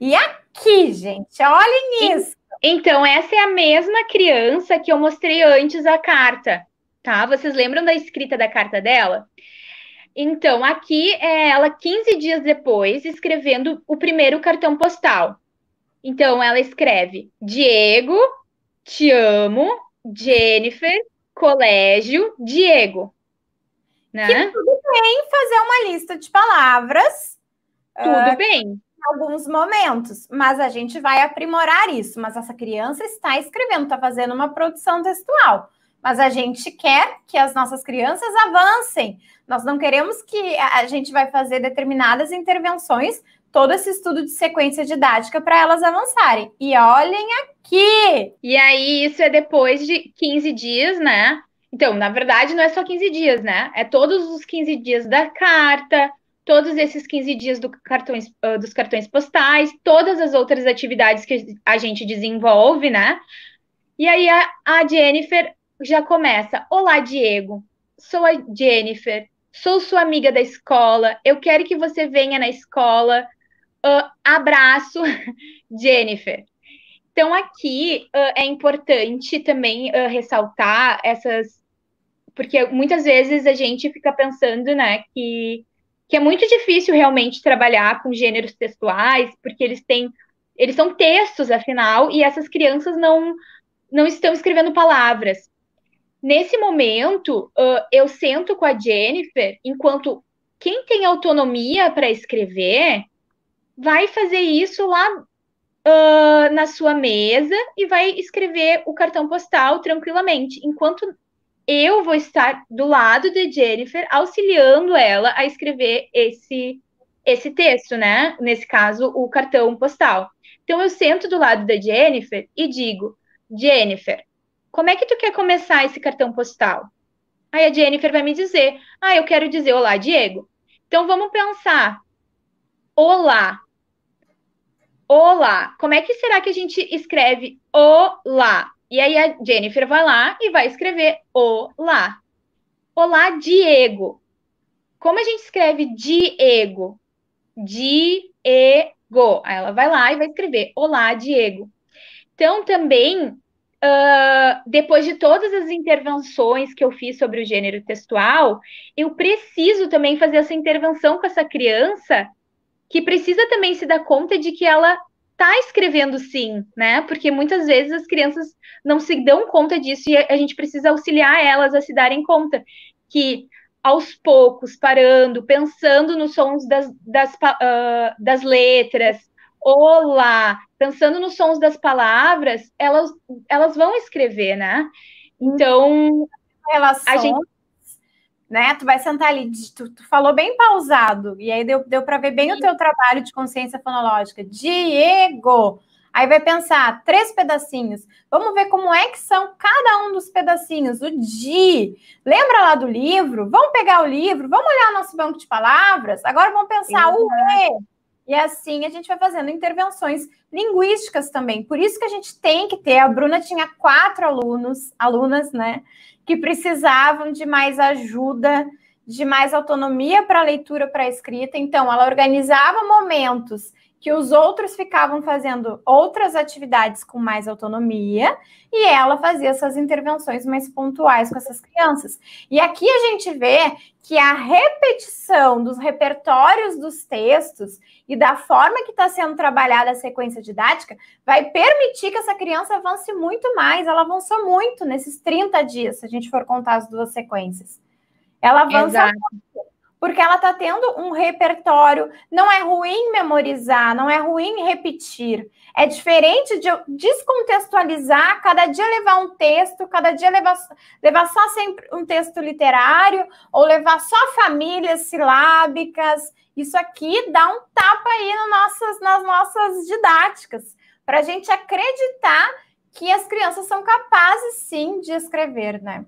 E aqui, gente, olhem isso. Então, essa é a mesma criança que eu mostrei antes a carta, tá? Vocês lembram da escrita da carta dela? Então, aqui é ela 15 dias depois escrevendo o primeiro cartão postal. Então, ela escreve: Diego, te amo, Jennifer, colégio, Diego. Né? Que tudo bem fazer uma lista de palavras. Tudo uh, bem alguns momentos, mas a gente vai aprimorar isso. Mas essa criança está escrevendo, está fazendo uma produção textual. Mas a gente quer que as nossas crianças avancem. Nós não queremos que a gente vai fazer determinadas intervenções, todo esse estudo de sequência didática para elas avançarem. E olhem aqui! E aí, isso é depois de 15 dias, né? Então, na verdade, não é só 15 dias, né? É todos os 15 dias da carta, todos esses 15 dias do cartões, ah, dos cartões postais, todas as outras atividades que a gente desenvolve, né? E aí a, a Jennifer já começa: Olá, Diego, sou a Jennifer, sou sua amiga da escola, eu quero que você venha na escola. Uh, abraço, Jennifer. Então, aqui uh, é importante também uh, ressaltar essas. Porque muitas vezes a gente fica pensando, né, que que é muito difícil realmente trabalhar com gêneros textuais, porque eles têm, eles são textos, afinal, e essas crianças não, não estão escrevendo palavras. Nesse momento, uh, eu sento com a Jennifer, enquanto quem tem autonomia para escrever vai fazer isso lá uh, na sua mesa e vai escrever o cartão postal tranquilamente, enquanto eu vou estar do lado de Jennifer, auxiliando ela a escrever esse, esse texto, né? Nesse caso, o cartão postal. Então, eu sento do lado da Jennifer e digo: Jennifer, como é que tu quer começar esse cartão postal? Aí a Jennifer vai me dizer: Ah, eu quero dizer olá, Diego. Então, vamos pensar: Olá. Olá. Como é que será que a gente escreve olá? E aí a Jennifer vai lá e vai escrever Olá. Olá, Diego. Como a gente escreve Diego? Diego. Aí ela vai lá e vai escrever Olá, Diego. Então, também, uh, depois de todas as intervenções que eu fiz sobre o gênero textual, eu preciso também fazer essa intervenção com essa criança que precisa também se dar conta de que ela tá escrevendo sim, né? Porque muitas vezes as crianças não se dão conta disso e a gente precisa auxiliar elas a se darem conta que aos poucos, parando, pensando nos sons das, das, uh, das letras, olá, pensando nos sons das palavras, elas, elas vão escrever, né? Então, relação. A gente né? Tu vai sentar ali, tu, tu falou bem pausado, e aí deu, deu para ver bem o teu trabalho de consciência fonológica. Diego! Aí vai pensar, três pedacinhos. Vamos ver como é que são cada um dos pedacinhos. O di. Lembra lá do livro? Vamos pegar o livro, vamos olhar nosso banco de palavras. Agora vamos pensar Exato. o e. E assim a gente vai fazendo intervenções linguísticas também. Por isso que a gente tem que ter. A Bruna tinha quatro alunos, alunas, né, que precisavam de mais ajuda, de mais autonomia para a leitura, para a escrita. Então, ela organizava momentos que os outros ficavam fazendo outras atividades com mais autonomia e ela fazia essas intervenções mais pontuais com essas crianças. E aqui a gente vê que a repetição dos repertórios dos textos e da forma que está sendo trabalhada a sequência didática vai permitir que essa criança avance muito mais, ela avançou muito nesses 30 dias, se a gente for contar as duas sequências. Ela avança Exato. muito porque ela está tendo um repertório. Não é ruim memorizar, não é ruim repetir. É diferente de descontextualizar, cada dia levar um texto, cada dia levar, levar só sempre um texto literário, ou levar só famílias silábicas. Isso aqui dá um tapa aí no nossas, nas nossas didáticas, para a gente acreditar que as crianças são capazes sim de escrever, né?